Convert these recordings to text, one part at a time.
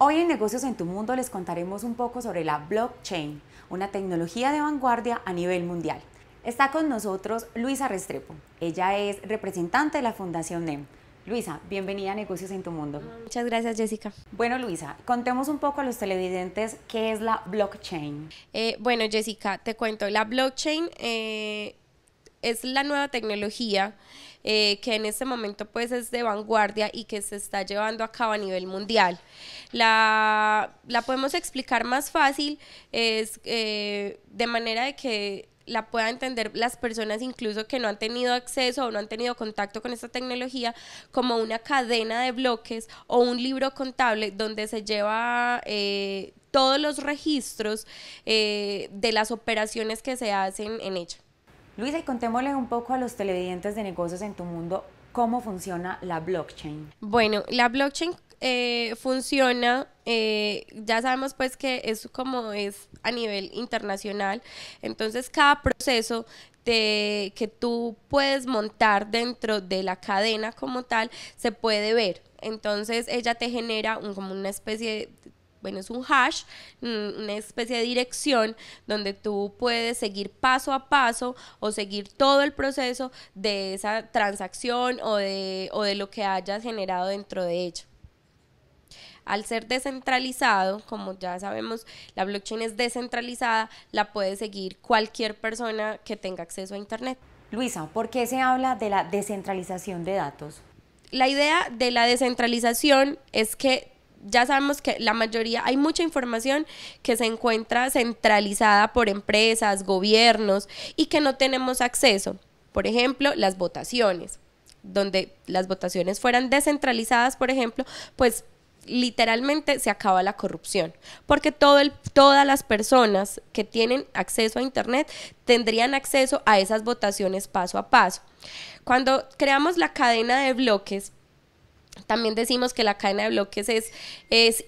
Hoy en Negocios en tu Mundo les contaremos un poco sobre la blockchain, una tecnología de vanguardia a nivel mundial. Está con nosotros Luisa Restrepo. Ella es representante de la Fundación NEM. Luisa, bienvenida a Negocios en tu Mundo. Muchas gracias, Jessica. Bueno, Luisa, contemos un poco a los televidentes qué es la blockchain. Eh, bueno, Jessica, te cuento, la blockchain eh, es la nueva tecnología eh, que en este momento pues es de vanguardia y que se está llevando a cabo a nivel mundial. La, podemos explicar más fácil, es eh, de manera de que la puedan entender las personas incluso que no han tenido acceso o no han tenido contacto con esta tecnología como una cadena de bloques o un libro contable donde se lleva eh, todos los registros de las operaciones que se hacen en ella. Luisa, y contémosle un poco a los televidentes de negocios en tu mundo cómo funciona la blockchain. Bueno, la blockchain eh, funciona, eh, ya sabemos pues que es como es a nivel internacional, entonces cada proceso que tú puedes montar dentro de la cadena como tal se puede ver. Entonces ella te genera como una especie de bueno, es un hash, mm, una especie de dirección donde tú puedes seguir paso a paso o seguir todo el proceso de esa transacción o de, o de lo que hayas generado dentro de ella. Al ser descentralizado, como ya sabemos, la blockchain es descentralizada, la puede seguir cualquier persona que tenga acceso a Internet. Luisa, ¿por qué se habla de la descentralización de datos? La idea de la descentralización es que ya sabemos que la mayoría, hay mucha información que se encuentra centralizada por empresas, gobiernos y que no tenemos acceso. Por ejemplo, las votaciones, donde las votaciones fueran descentralizadas, por ejemplo, pues literalmente se acaba la corrupción, porque todo el, todas las personas que tienen acceso a Internet tendrían acceso a esas votaciones paso a paso. Cuando creamos la cadena de bloques, también decimos que la cadena de bloques es, es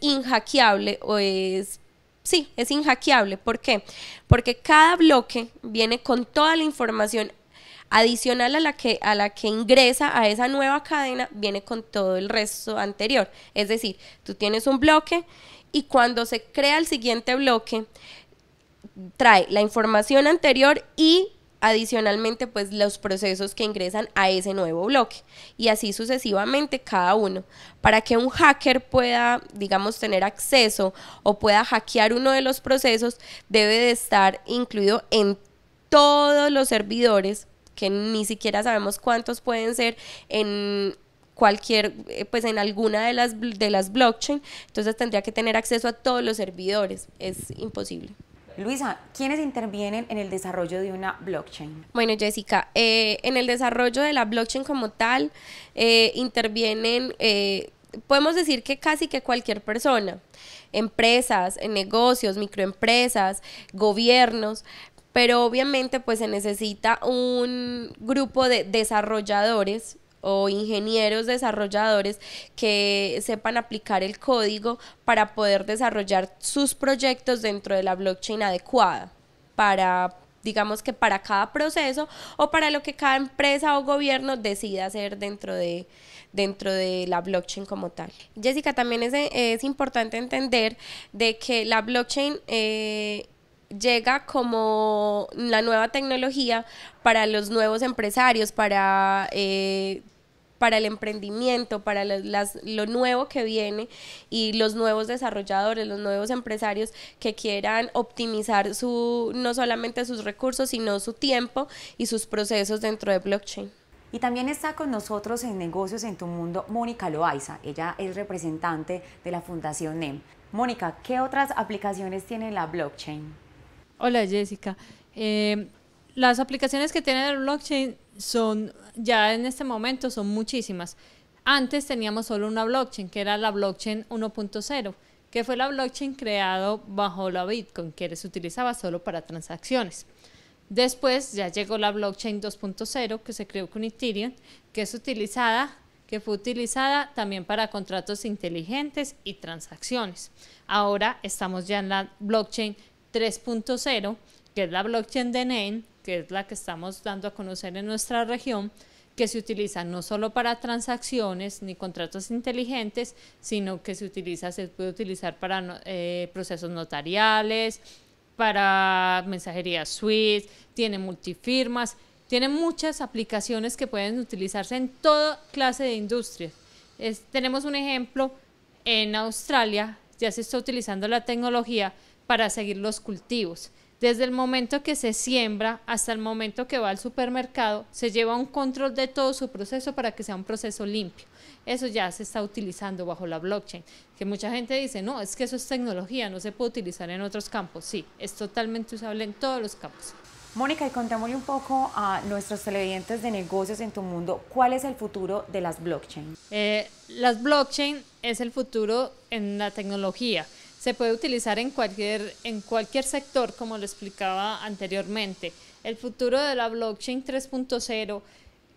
o es sí, es injaqueable. ¿Por qué? Porque cada bloque viene con toda la información adicional a la que, a la que ingresa a esa nueva cadena, viene con todo el resto anterior. Es decir, tú tienes un bloque y cuando se crea el siguiente bloque, trae la información anterior y adicionalmente pues los procesos que ingresan a ese nuevo bloque y así sucesivamente cada uno. Para que un hacker pueda, digamos, tener acceso o pueda hackear uno de los procesos, debe de estar incluido en todos los servidores, que ni siquiera sabemos cuántos pueden ser en cualquier, eh, pues en alguna de las, de las blockchain, entonces tendría que tener acceso a todos los servidores, es imposible. Luisa, ¿quiénes intervienen en el desarrollo de una blockchain? Bueno, Jessica, eh, en el desarrollo de la blockchain como tal, eh, intervienen, eh, podemos decir que casi que cualquier persona, empresas, negocios, microempresas, gobiernos, pero obviamente pues se necesita un grupo de desarrolladores o ingenieros desarrolladores que sepan aplicar el código para poder desarrollar sus proyectos dentro de la blockchain adecuada para digamos que para cada proceso o para lo que cada empresa o gobierno decida hacer dentro de, dentro de la blockchain como tal. Jessica, también es, es importante entender de que la blockchain eh, llega como la nueva tecnología para los nuevos empresarios, para, eh, el emprendimiento, para lo nuevo que viene y los nuevos desarrolladores, los nuevos empresarios que quieran optimizar no solamente sus recursos, sino su tiempo y sus procesos dentro de blockchain. Y también está con nosotros en Negocios en tu Mundo Mónica Loaiza. Ella es representante de la Fundación NEM. Mónica, ¿qué otras aplicaciones tiene la blockchain? Hola Jessica. Eh, las aplicaciones que tiene el blockchain son, ya en este momento, son muchísimas. Antes teníamos solo una blockchain, que era la blockchain 1.0, que fue la blockchain creado bajo la Bitcoin, que se utilizaba solo para transacciones. Después ya llegó la blockchain 2.0, que se creó con Ethereum, que es utilizada que fue utilizada también para contratos inteligentes y transacciones. Ahora estamos ya en la blockchain 3.0, que es la blockchain de NAME, que es la que estamos dando a conocer en nuestra región, que se utiliza no solo para transacciones ni contratos inteligentes, sino que se utiliza, se puede utilizar para eh, procesos notariales, para mensajería suite, tiene multifirmas, tiene muchas aplicaciones que pueden utilizarse en toda clase de industrias. tenemos un ejemplo en Australia, ya se está utilizando la tecnología para seguir los cultivos. Desde el momento que se siembra hasta el momento que va al supermercado, se lleva un control de todo su proceso para que sea un proceso limpio. Eso ya se está utilizando bajo la blockchain, que mucha gente dice, no, es que eso es tecnología, no se puede utilizar en otros campos. Sí, es totalmente usable en todos los campos. Mónica, y contémosle un poco a nuestros televidentes de negocios en tu mundo, ¿cuál es el futuro de las blockchains eh, las blockchain es el futuro en la tecnología se puede utilizar en cualquier, en cualquier sector, como lo explicaba anteriormente. El futuro de la blockchain 3.0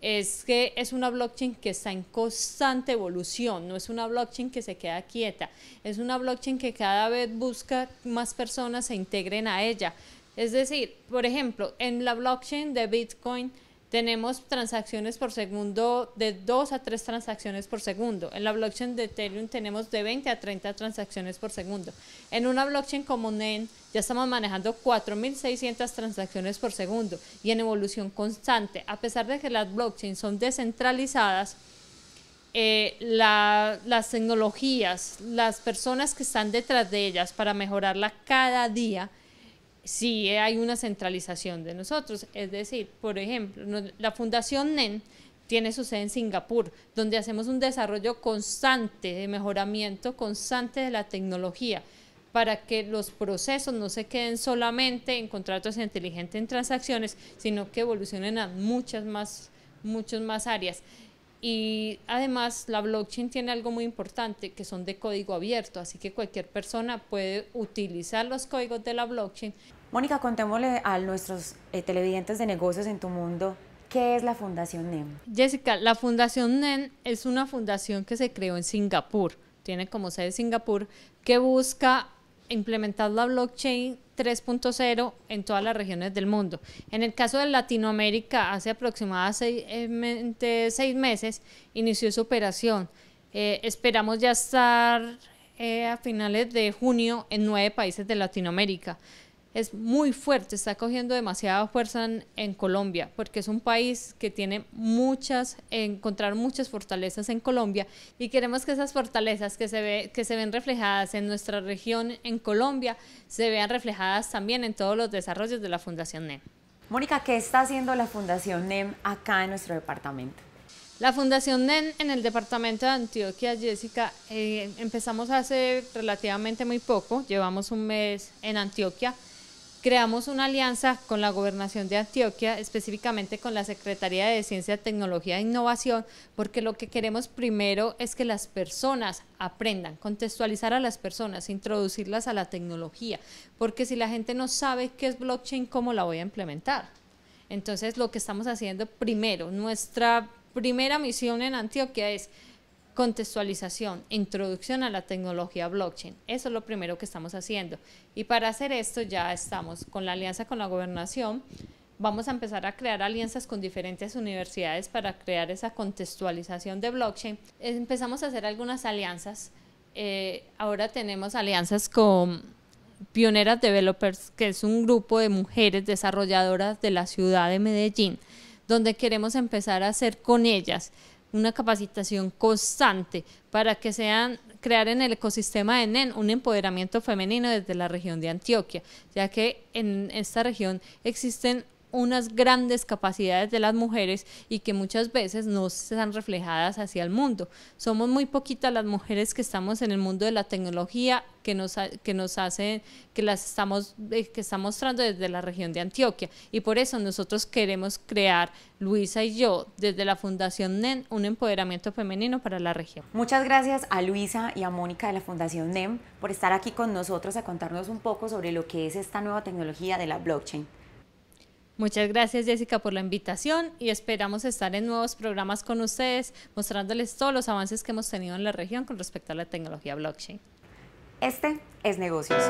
es que es una blockchain que está en constante evolución, no es una blockchain que se queda quieta, es una blockchain que cada vez busca más personas se integren a ella. Es decir, por ejemplo, en la blockchain de Bitcoin, tenemos transacciones por segundo de 2 a 3 transacciones por segundo. En la blockchain de Ethereum tenemos de 20 a 30 transacciones por segundo. En una blockchain como NEN ya estamos manejando 4.600 transacciones por segundo y en evolución constante. A pesar de que las blockchains son descentralizadas, eh, las tecnologías, las personas que están detrás de ellas para mejorarla cada día, si hay una centralización de nosotros. Es decir, por ejemplo, la Fundación NEN tiene su sede en Singapur, donde hacemos un desarrollo constante, de mejoramiento constante de la tecnología para que los procesos no se queden solamente en contratos inteligentes en transacciones, sino que evolucionen a muchas más, muchas más áreas. Y además la blockchain tiene algo muy importante que son de código abierto, así que cualquier persona puede utilizar los códigos de la blockchain Mónica, contémosle a nuestros eh, televidentes de negocios en tu mundo ¿Qué es la Fundación NEM? Jessica, la Fundación NEM es una fundación que se creó en Singapur, tiene como sede Singapur, que busca implementar la blockchain 3.0 en todas las regiones del mundo. En el caso de Latinoamérica, hace aproximadamente seis meses inició su operación. Eh, esperamos ya estar eh, a finales de junio en nueve países de Latinoamérica es muy fuerte, está cogiendo demasiada fuerza en, Colombia, porque es un país que tiene muchas, encontrar muchas fortalezas en Colombia y queremos que esas fortalezas que se, ve, que se ven reflejadas en nuestra región, en Colombia, se vean reflejadas también en todos los desarrollos de la Fundación NEM. Mónica, ¿qué está haciendo la Fundación NEM acá en nuestro departamento? La Fundación Nem en el departamento de Antioquia, Jessica, eh, empezamos hace relativamente muy poco, llevamos un mes en Antioquia creamos una alianza con la Gobernación de Antioquia, específicamente con la Secretaría de Ciencia, Tecnología e Innovación, porque lo que queremos primero es que las personas aprendan, contextualizar a las personas, introducirlas a la tecnología, porque si la gente no sabe qué es blockchain, ¿cómo la voy a implementar? Entonces, lo que estamos haciendo primero, nuestra primera misión en Antioquia es contextualización, introducción a la tecnología blockchain. Eso es lo primero que estamos haciendo. Y para hacer esto ya estamos con la alianza con la gobernación. Vamos a empezar a crear alianzas con diferentes universidades para crear esa contextualización de blockchain. Empezamos a hacer algunas alianzas. Eh, ahora tenemos alianzas con Pioneras Developers, que es un grupo de mujeres desarrolladoras de la ciudad de Medellín, donde queremos empezar a hacer con ellas una capacitación constante para que sean crear en el ecosistema de NEN un empoderamiento femenino desde la región de Antioquia, ya que en esta región existen unas grandes capacidades de las mujeres y que muchas veces no están reflejadas hacia el mundo. Somos muy poquitas las mujeres que estamos en el mundo de la tecnología que nos, que nos hacen, que las estamos, eh, que está mostrando desde la región de Antioquia. Y por eso nosotros queremos crear, Luisa y yo, desde la Fundación NEM, un empoderamiento femenino para la región. Muchas gracias a Luisa y a Mónica de la Fundación NEM por estar aquí con nosotros a contarnos un poco sobre lo que es esta nueva tecnología de la blockchain. Muchas gracias Jessica por la invitación y esperamos estar en nuevos programas con ustedes mostrándoles todos los avances que hemos tenido en la región con respecto a la tecnología blockchain. Este es negocios.